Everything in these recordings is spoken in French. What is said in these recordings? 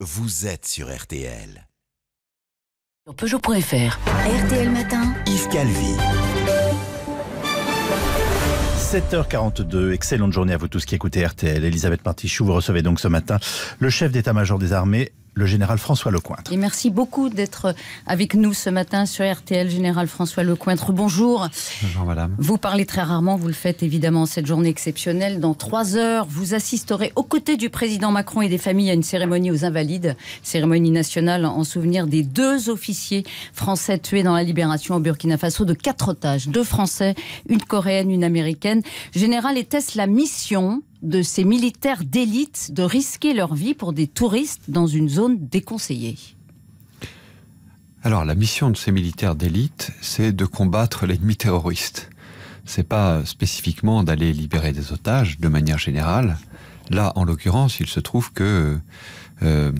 Vous êtes sur RTL. Peugeot.fr. RTL Matin. Yves 7h42, excellente journée à vous tous qui écoutez RTL. Elisabeth Martichou, vous recevez donc ce matin le chef d'état-major des armées, le général François Lecointre. Et merci beaucoup d'être avec nous ce matin sur RTL, général François Lecointre. Bonjour. Bonjour, madame. Vous parlez très rarement, vous le faites évidemment cette journée exceptionnelle. Dans trois heures, vous assisterez aux côtés du président Macron et des familles à une cérémonie aux Invalides, cérémonie nationale en souvenir des deux officiers français tués dans la libération au Burkina Faso de quatre otages, deux Français, une Coréenne, une Américaine. Général, était-ce la mission de ces militaires d'élite de risquer leur vie pour des touristes dans une zone déconseillée Alors la mission de ces militaires d'élite, c'est de combattre l'ennemi terroriste. C'est pas spécifiquement d'aller libérer des otages de manière générale. Là, en l'occurrence, il se trouve que euh,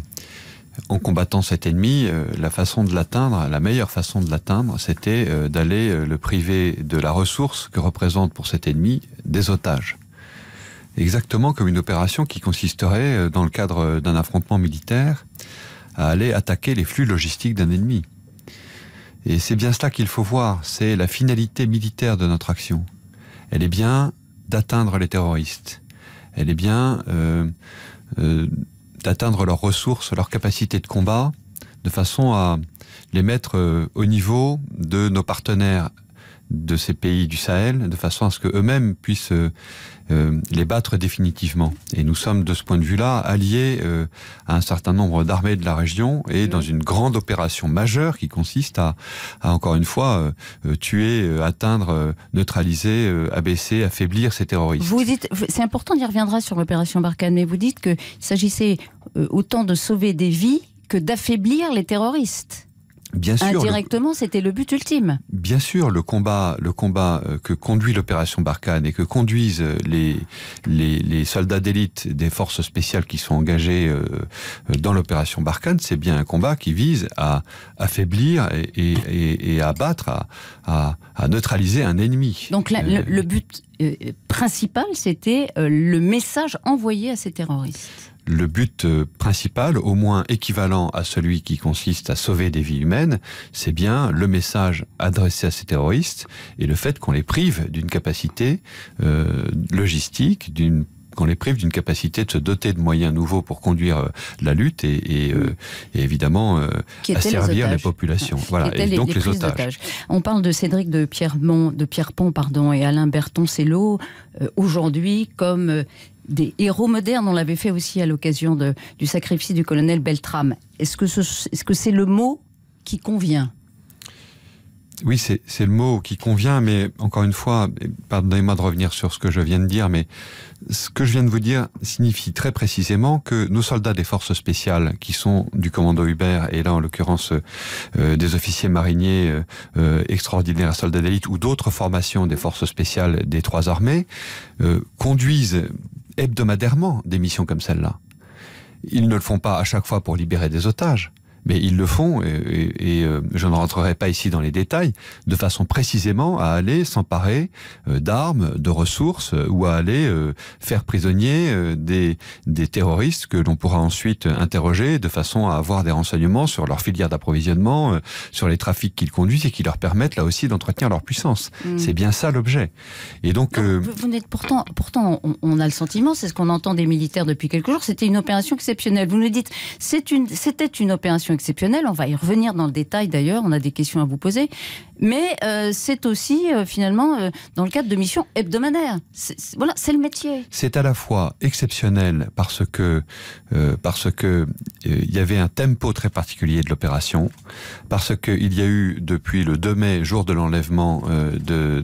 en combattant cet ennemi, euh, la façon de l'atteindre, la meilleure façon de l'atteindre, c'était euh, d'aller le priver de la ressource que représente pour cet ennemi des otages exactement comme une opération qui consisterait, euh, dans le cadre euh, d'un affrontement militaire, à aller attaquer les flux logistiques d'un ennemi. Et c'est bien cela qu'il faut voir, c'est la finalité militaire de notre action. Elle est bien d'atteindre les terroristes. Elle est bien euh, d'atteindre leurs ressources, leurs capacités de combat, de façon à les mettre au niveau de nos partenaires de ces pays du Sahel de façon à ce que eux-mêmes puissent euh, euh, les battre définitivement. Et nous sommes de ce point de vue-là alliés euh, à un certain nombre d'armées de la région et dans une grande opération majeure qui consiste à, encore une fois tuer, atteindre, neutraliser, abaisser, affaiblir ces terroristes. Vous dites, c'est important, on y reviendra sur l'opération Barkhane, mais vous dites qu'il s'agissait autant de sauver des vies que d'affaiblir les terroristes. Bien sûr, Indirectement, c'était le but ultime. Bien sûr, le combat, le combat euh, que conduit l'opération Barkhane et que conduisent euh, les, les, soldats d'élite des forces spéciales qui sont engagés euh, dans l'opération Barkhane, c'est bien un combat qui vise à affaiblir et, à battre, à, neutraliser un ennemi. Donc le but principal, c'était le message envoyé à ces terroristes le but euh, principal, au moins équivalent à celui qui consiste à sauver des vies humaines, c'est bien le message adressé à ces terroristes et le fait qu'on les prive d'une capacité euh, logistique, d'une qu'on les prive d'une capacité de se doter de moyens nouveaux pour conduire euh, la lutte et, mm. évidemment euh, asservir les, populations. Voilà, et, les, donc les, otages. On parle de Cédric de Pierre de pardon, et Alain Berton-Cello aujourd'hui comme des héros modernes. On l'avait fait aussi à l'occasion du sacrifice du colonel Beltrame. Est-ce que c'est ce, -ce que le mot qui convient oui, c'est le mot qui convient, mais encore une fois, pardonnez-moi de revenir sur ce que je viens de dire, mais ce que je viens de vous dire signifie très précisément que nos soldats des forces spéciales, qui sont du commando Hubert, et là en l'occurrence euh, des officiers mariniers euh, euh, extraordinaires soldats d'élite, ou d'autres formations des forces spéciales des trois armées, euh, conduisent hebdomadairement des missions comme celle-là. Ils ne le font pas à chaque fois pour libérer des otages, mais ils le font, et, et, euh, je ne rentrerai pas ici dans les détails, de façon précisément à aller s'emparer euh, d'armes, de ressources, euh, ou à aller faire prisonnier des, des terroristes que l'on pourra ensuite interroger de façon à avoir des renseignements sur leur filière d'approvisionnement, sur les trafics qu'ils conduisent et qui leur permettent là aussi d'entretenir leur puissance. Mm. C'est bien ça l'objet. Et donc, vous n'êtes pourtant, pourtant, on, on a le sentiment, c'est ce qu'on entend des militaires depuis quelques jours, c'était une opération exceptionnelle. Vous nous dites, c'est une, c'était une opération exceptionnelle. On va y revenir dans le détail d'ailleurs, on a des questions à vous poser. Mais euh, c'est aussi euh, finalement euh, dans le cadre de missions hebdomadaires. voilà, c'est le métier. C'est à la fois exceptionnel parce que parce que il y avait un tempo très particulier de l'opération, parce qu'il y a eu depuis le 2 mai, jour de l'enlèvement des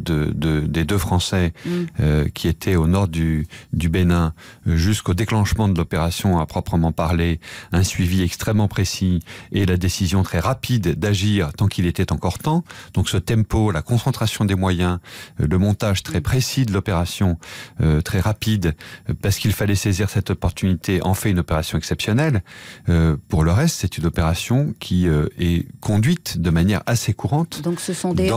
deux Français mm. qui étaient au nord du, du Bénin, jusqu'au déclenchement de l'opération à proprement parler, un suivi extrêmement précis et la décision très rapide d'agir tant qu'il était encore temps. Donc ce tempo, la concentration des moyens, euh, le montage très précis de l'opération, euh, très rapide, euh, parce qu'il fallait saisir cette opportunité, en fait une opération exceptionnelle. pour le reste, c'est une opération qui est conduite de manière assez courante dans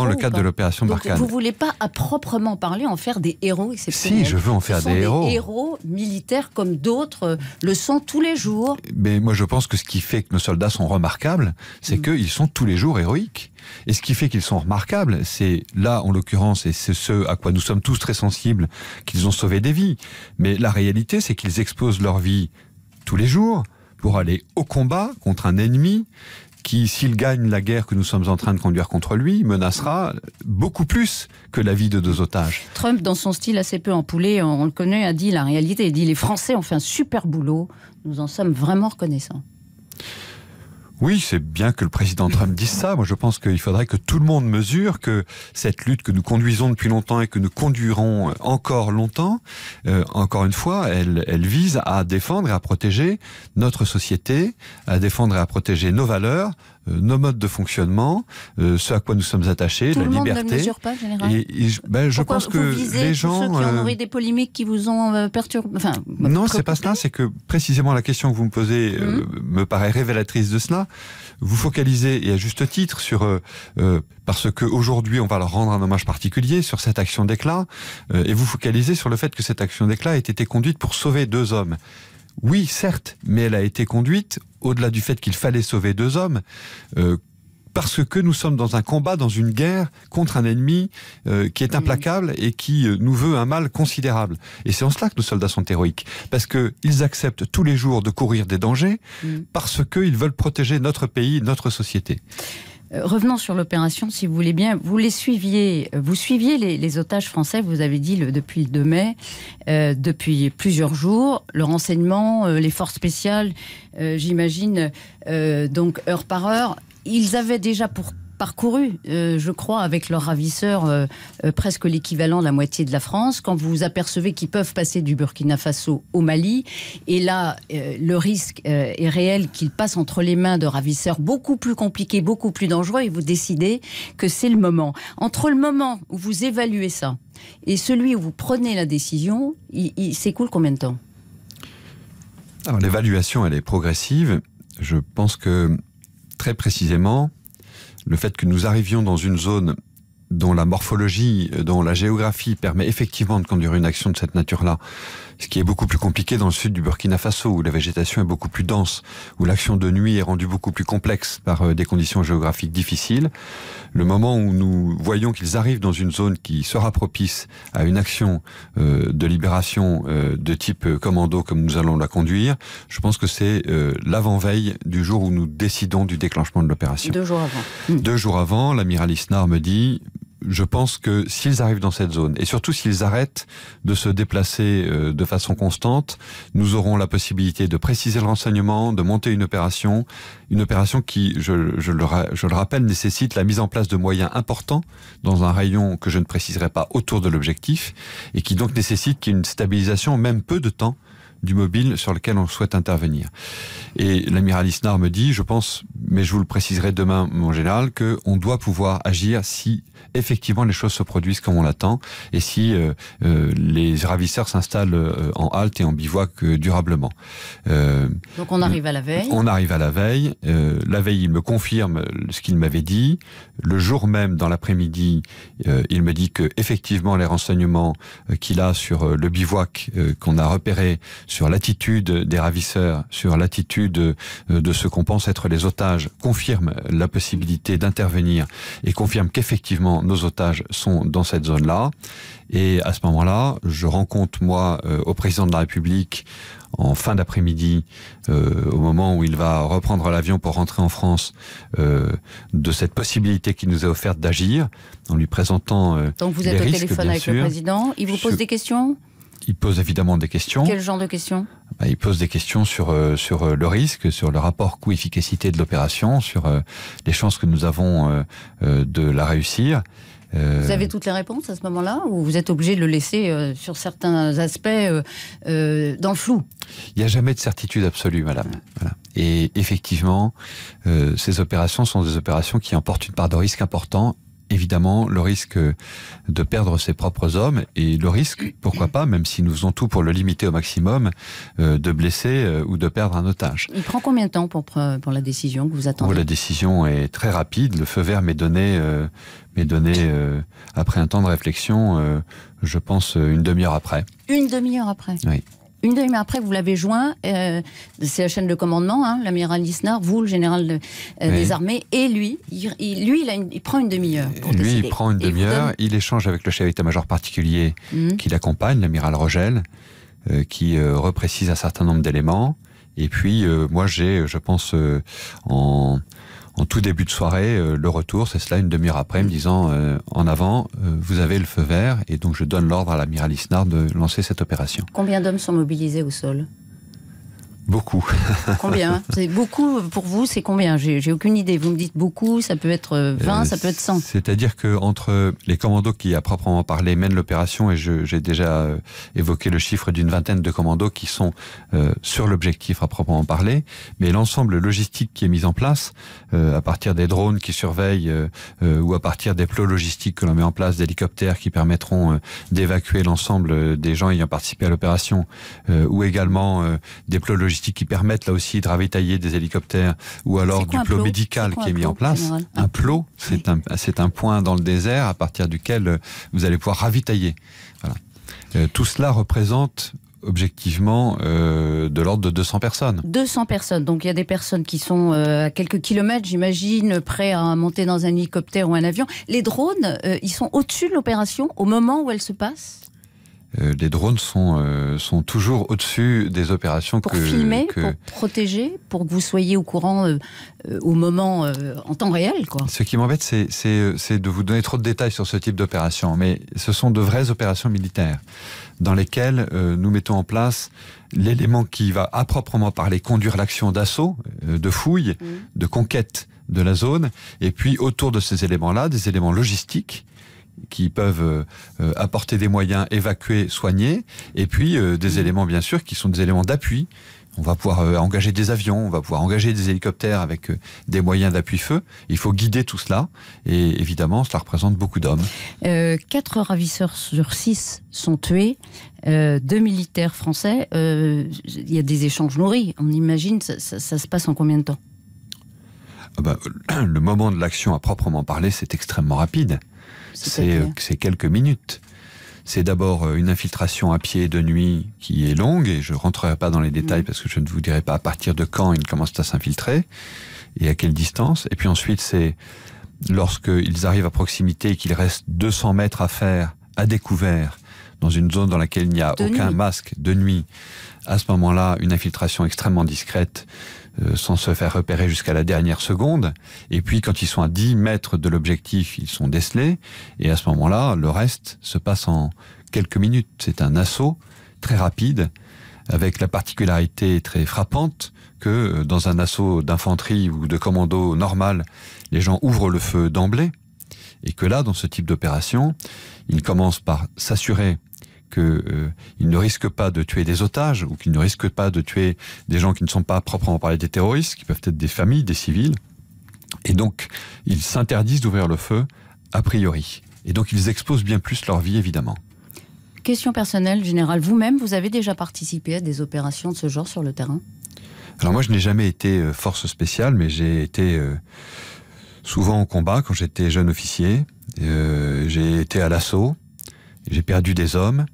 le cadre de l'opération Barkhane. Vous ne voulez pas, à proprement parler, en faire des héros exceptionnels Si, je veux en faire des héros. Des héros militaires comme d'autres le sont tous les jours. Mais moi, je pense que ce qui fait que nos soldats sont remarquables, c'est mm. qu'ils sont tous les jours héroïques. Et ce qui fait qu'ils sont remarquables, c'est là, en l'occurrence, et c'est ce à quoi nous sommes tous très sensibles, qu'ils ont sauvé des vies. Mais la réalité, c'est qu'ils exposent leur vie tous les jours pour aller au combat contre un ennemi qui, s'il gagne la guerre que nous sommes en train de conduire contre lui, menacera beaucoup plus que la vie de deux otages. Trump, dans son style assez peu empoulé, on le connaît, a dit la réalité. Il dit les Français ont fait un super boulot. Nous en sommes vraiment reconnaissants. Oui, c'est bien que le président Trump dise ça. Moi, je pense qu'il faudrait que tout le monde mesure que cette lutte que nous conduisons depuis longtemps et que nous conduirons euh, encore longtemps, euh, encore une fois, elle vise à défendre et à protéger notre société, à défendre et à protéger nos valeurs, euh, nos modes de fonctionnement, euh, ce à quoi nous sommes attachés, la liberté. Ne pas, Et, ben, je pense que les gens ceux qui ont euh, nourri des polémiques qui vous ont perturbé. Enfin, non, c'est pas cela. C'est que précisément la question que vous me posez mhm. me paraît révélatrice de cela. Vous focalisez et à juste titre sur parce que aujourd'hui on va leur rendre un hommage particulier sur cette action d'éclat et vous focalisez sur le fait que cette action d'éclat ait été conduite pour sauver deux hommes. Oui, certes, mais elle a été conduite au-delà du fait qu'il fallait sauver deux hommes. Euh, parce que nous sommes dans un combat, dans une guerre contre un ennemi euh, qui est implacable et qui euh, nous veut un mal considérable. Et c'est en cela que nos soldats sont héroïques, parce qu'ils acceptent tous les jours de courir des dangers, mm. parce qu'ils veulent protéger notre pays, notre société. Euh, revenons sur l'opération, si vous voulez bien. Vous les suiviez, euh, vous suiviez les, otages français, vous avez dit depuis le 2 mai, euh, depuis plusieurs jours. Le renseignement, les forces spéciales, j'imagine, donc heure par heure. Ils avaient déjà pour parcouru, euh, je crois, avec leurs ravisseurs, euh, euh, presque l'équivalent de la moitié de la France. Quand vous vous apercevez qu'ils peuvent passer du Burkina Faso au Mali, et là, le risque est réel qu'ils passent entre les mains de ravisseurs beaucoup plus compliqués, beaucoup plus dangereux, et vous décidez que c'est le moment. Entre le moment où vous évaluez ça et celui où vous prenez la décision, il, il s'écoule combien de temps Alors l'évaluation, elle est progressive. Je pense que très précisément, le fait que nous arrivions dans une zone dont la morphologie, dont la géographie permet effectivement de conduire une action de cette nature-là, ce qui est beaucoup plus compliqué dans le sud du Burkina Faso, où la végétation est beaucoup plus dense, où l'action de nuit est rendue beaucoup plus complexe par euh, des conditions géographiques difficiles. Le moment où nous voyons qu'ils arrivent dans une zone qui sera propice à une action euh, de libération euh, de type commando comme nous allons la conduire, je pense que c'est l'avant-veille du jour où nous décidons du déclenchement de l'opération. Deux jours avant. Deux jours avant, l'amiral Isnar me dit je pense que s'ils arrivent dans cette zone, et surtout s'ils arrêtent de se déplacer euh, de façon constante, nous aurons la possibilité de préciser le renseignement, de monter une opération, une opération qui, je, le, le rappelle, nécessite la mise en place de moyens importants dans un rayon que je ne préciserai pas autour de l'objectif, et qui donc nécessite qu'il y ait une stabilisation, même peu de temps, du mobile sur lequel on souhaite intervenir. Et l'amiral Isnar me dit, je pense, mais je vous le préciserai demain, mon général, que on doit pouvoir agir si effectivement les choses se produisent comme on l'attend et si euh, euh, les ravisseurs s'installent euh, en halte et en bivouac durablement. Donc on arrive à la veille. On arrive à la veille. la veille, il me confirme ce qu'il m'avait dit. Le jour même, dans l'après-midi, il me dit que effectivement les renseignements qu'il a sur le bivouac qu'on a repéré sur l'attitude des ravisseurs, sur l'attitude euh, de ceux qu'on pense être les otages, confirme la possibilité d'intervenir et confirme qu'effectivement nos otages sont dans cette zone-là. Et à ce moment-là, je rencontre moi euh, au président de la République en fin d'après-midi, euh, au moment où il va reprendre l'avion pour rentrer en France, de cette possibilité qui nous est offerte d'agir, en lui présentant. Donc vous êtes au téléphone avec le président, il vous pose des questions il pose évidemment des questions. Quel genre de questions bah, Il pose des questions sur, euh, sur euh, le risque, sur le rapport coût-efficacité de l'opération, sur euh, les chances que nous avons de la réussir. Vous avez toutes les réponses à ce moment-là ou vous êtes obligé de le laisser sur certains aspects dans le flou Il n'y a jamais de certitude absolue, madame. Et effectivement, ces opérations sont des opérations qui emportent une part de risque important évidemment le risque de perdre ses propres hommes et le risque, pourquoi pas, même si nous faisons tout pour le limiter au maximum, euh, de blesser euh, ou de perdre un otage. Il prend combien de temps pour, la décision que vous attendez oh, La décision est très rapide. Le feu vert m'est donné, euh, donné après un temps de réflexion, je pense une demi-heure après. Une demi-heure après Oui. Une demi-heure après, vous l'avez joint, euh, c'est la chaîne de commandement, hein, l'amiral Lisnard, vous, le général euh, des armées, et lui. Il, lui, il, prend une demi-heure. Lui, il prend une demi-heure, il échange avec le chef d'état-major particulier hum. qui l'accompagne, l'amiral Rogel, euh, qui reprécise un certain nombre d'éléments. Et puis, moi, j'ai, je pense, en en tout début de soirée euh, le retour, c'est cela une demi-heure après, me mm. disant euh, en avant, euh, vous avez le feu vert, et donc je donne l'ordre à l'amiral Isnard de lancer cette opération. Combien d'hommes sont mobilisés au sol Beaucoup. combien hein C'est beaucoup pour vous, c'est combien J'ai aucune idée. Vous me dites beaucoup, ça peut être 20, euh, euh, ça peut être 100. C'est-à-dire que entre les commandos qui, à proprement parler, mènent l'opération, et j'ai déjà euh, évoqué le chiffre d'une vingtaine de commandos qui sont sur l'objectif à proprement parler, mais l'ensemble logistique qui est mis en place, à partir des drones qui surveillent ou à partir des plots logistiques que l'on met en place, d'hélicoptères qui permettront d'évacuer l'ensemble des gens ayant participé à l'opération, ou également des plots logistiques qui permettent là aussi de ravitailler des hélicoptères ou alors du plot, médical qui est mis en place. Un plot, c'est un, un point dans le désert à partir duquel euh, vous allez pouvoir ravitailler. Euh, tout cela représente objectivement euh, de l'ordre de 200 personnes. 200 personnes, donc il y a des personnes qui sont à quelques kilomètres, j'imagine, prêts à monter dans un hélicoptère ou un avion. Les drones, ils sont au-dessus de l'opération au moment où elle se passe les euh, drones sont, euh, sont toujours au-dessus des opérations pour filmer, pour protéger, pour que vous soyez au courant euh, au moment en temps réel. Quoi. Ce qui m'embête, c'est de vous donner trop de détails sur ce type d'opération, mais ce sont de vraies opérations militaires dans lesquelles nous mettons en place l'élément qui va à proprement parler conduire l'action d'assaut, de fouille, mm. de conquête de la zone, et puis autour de ces éléments-là, des éléments logistiques qui peuvent euh, apporter des moyens, évacuer, soigner, et puis euh, des mmh. éléments bien sûr qui sont des éléments d'appui. On va pouvoir euh, engager des avions, on va pouvoir engager des hélicoptères avec des moyens d'appui-feu. Il faut guider tout cela, et évidemment, cela représente beaucoup d'hommes. Quatre ravisseurs sur six sont tués. deux militaires français, il y a des échanges nourris. On imagine, ça, se passe en combien de temps ah ben, Le moment de l'action à proprement parler, c'est extrêmement rapide. Euh, c'est quelques minutes. C'est d'abord euh, une infiltration à pied de nuit qui est longue, et je ne rentrerai pas dans les détails mhm. parce que je ne vous dirai pas à partir de quand ils commencent à s'infiltrer et à quelle distance. Et puis ensuite, c'est lorsqu'ils arrivent à proximité et qu'il reste 200 mètres à faire à découvert dans une zone dans laquelle il n'y a aucun masque de nuit. À ce moment-là, une infiltration extrêmement discrète euh, sans se faire repérer jusqu'à la dernière seconde. Et puis quand ils sont à 10 mètres de l'objectif, ils sont décelés. Et à ce moment-là, le reste se passe en quelques minutes. C'est un assaut très rapide, avec la particularité très frappante que euh, dans un assaut d'infanterie ou de commando normal, les gens ouvrent le feu d'emblée. Et que là, dans ce type d'opération, ils commencent par s'assurer qu'ils euh, ne risquent pas de tuer des otages ou qu'ils ne risquent pas de tuer des gens qui ne sont pas proprement parler des terroristes, qui peuvent être des familles, des civils. Et donc, ils s'interdisent d'ouvrir le feu a priori. Et donc, ils exposent bien plus leur vie, évidemment. Question personnelle, Général, Vous-même, vous avez déjà participé à des opérations de ce genre sur le terrain Alors, moi, je n'ai jamais été euh, force spéciale, mais j'ai été euh, souvent au combat quand j'étais jeune officier. j'ai été à l'assaut. J'ai perdu des hommes.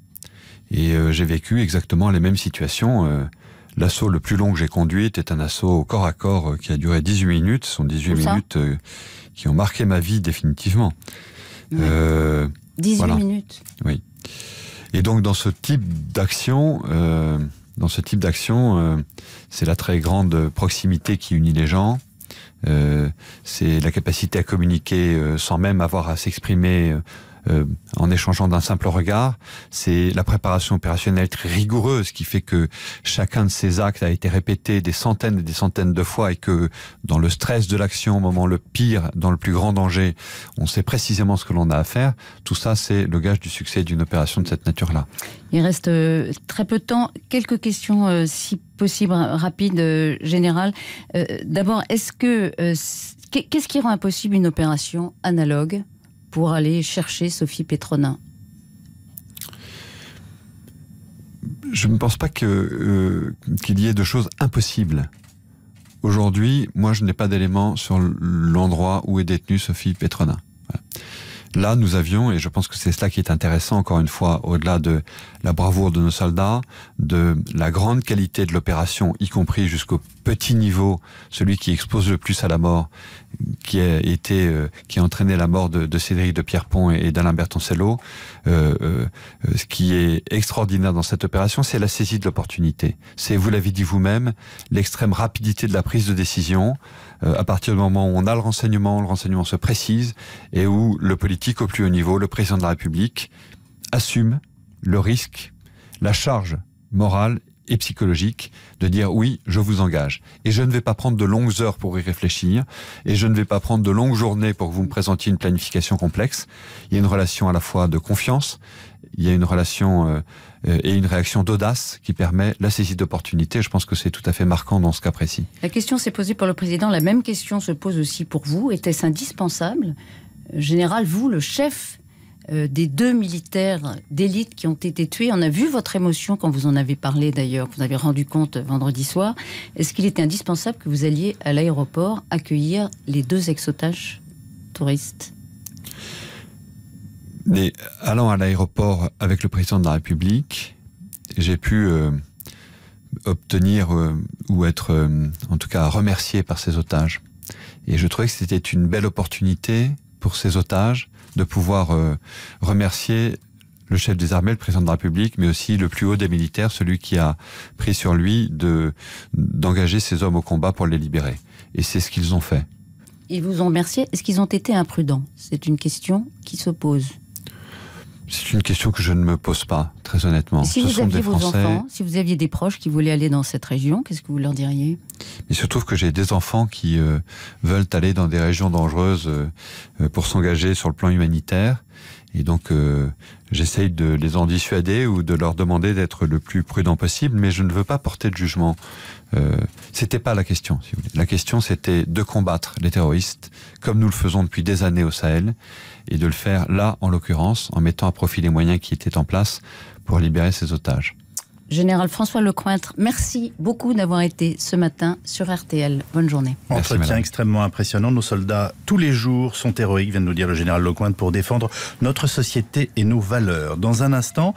Et euh, j'ai vécu exactement les mêmes situations. Euh, l'assaut le plus long que j'ai conduit était un assaut au corps à corps euh, qui a duré 18 minutes. Ce sont 18 minutes qui ont marqué ma vie définitivement. Euh, 18 minutes. Oui. Et donc dans ce type d'action, euh, dans ce type d'action, c'est la très grande proximité qui unit les gens. c'est la capacité à communiquer sans même avoir à s'exprimer euh, en échangeant d'un simple regard. C'est la préparation opérationnelle très rigoureuse qui fait que chacun de ces actes a été répété des centaines et des centaines de fois et que dans le stress de l'action, au moment le pire, dans le plus grand danger, on sait précisément ce que l'on a à faire. Tout ça, c'est le gage du succès d'une opération de cette nature-là. Il reste euh, très peu de temps. Quelques questions, euh, si possible, rapides, générales. D'abord, est-ce que qu'est-ce qui rend impossible une opération analogue pour aller chercher Sophie Petronin Je ne pense pas euh, qu'il y ait de choses impossibles. Aujourd'hui, moi, je n'ai pas d'éléments sur l'endroit où est détenue Sophie Petronin. Là, nous avions, et je pense que c'est cela qui est intéressant, encore une fois, au-delà de la bravoure de nos soldats, de la grande qualité de l'opération, y compris jusqu'au petit niveau, celui qui expose le plus à la mort, qui a été, euh, qui a entraîné la mort de, Cédric de Pierrepont et, et d'Alain Bertoncello. Euh, euh, ce qui est extraordinaire dans cette opération, c'est la saisie de l'opportunité. C'est, vous l'avez dit vous-même, l'extrême rapidité de la prise de décision euh, à partir du moment où on a le renseignement, le renseignement se précise et où le politique au plus haut niveau, le président de la République, assume le risque, la charge morale et psychologique de dire oui, je vous engage. Et je ne vais pas prendre de longues heures pour y réfléchir, et je ne vais pas prendre de longues journées pour que vous me présentiez une planification complexe. Il y a une relation à la fois de confiance, il y a une relation euh, euh, et une réaction d'audace qui permet la saisie d'opportunités. Je pense que c'est tout à fait marquant dans ce cas précis. La question s'est posée pour le président, la même question se pose aussi pour vous. Était-ce indispensable Général, vous, le chef euh, des deux militaires d'élite qui ont été tués. On a vu votre émotion quand vous en avez parlé d'ailleurs, vous avez rendu compte vendredi soir. Est-ce qu'il était indispensable que vous alliez à l'aéroport accueillir les deux ex-otages touristes Mais allant à l'aéroport avec le président de la République, j'ai pu euh, obtenir euh, ou être en tout cas remercié par ces otages. Et je trouvais que c'était une belle opportunité pour ces otages de pouvoir euh, remercier le chef des armées, le président de la République, mais aussi le plus haut des militaires, celui qui a pris sur lui de d'engager ses hommes au combat pour les libérer. Et c'est ce qu'ils ont fait. Ils vous ont remercié. Est-ce qu'ils ont été imprudents C'est une question qui se pose. C'est une question que je ne me pose pas, très honnêtement. Si vous aviez vos enfants, si vous aviez des proches qui voulaient aller dans cette région, qu'est-ce que vous leur diriez Il se trouve que j'ai des enfants qui euh, veulent aller dans des régions dangereuses euh, euh, pour s'engager sur le plan humanitaire. Et donc, euh, j'essaye de les en dissuader ou de leur demander d'être le plus prudent possible, mais je ne veux pas porter de jugement. Euh, c'était pas la question, si vous voulez. La question, c'était de combattre les terroristes, comme nous le faisons depuis des années au Sahel, et de le faire là, en l'occurrence, en mettant à profit les moyens qui étaient en place pour libérer ces otages. Général François Lecointre, merci beaucoup d'avoir été ce matin sur RTL. Bonne journée. Entretien extrêmement impressionnant. Nos soldats, tous les jours, sont héroïques, vient de nous dire le général Lecointre, pour défendre notre société et nos valeurs. Dans un instant,